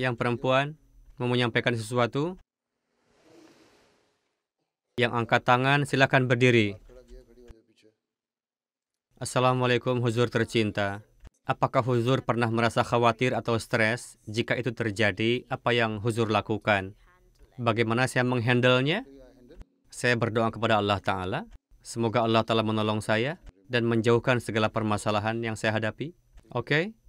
yang perempuan mau menyampaikan sesuatu, yang angkat tangan silakan berdiri. Assalamualaikum huzur tercinta. Apakah huzur pernah merasa khawatir atau stres? Jika itu terjadi, apa yang huzur lakukan? Bagaimana saya menghandlenya? Saya berdoa kepada Allah Ta'ala. Semoga Allah Ta'ala menolong saya dan menjauhkan segala permasalahan yang saya hadapi. Oke? Okay?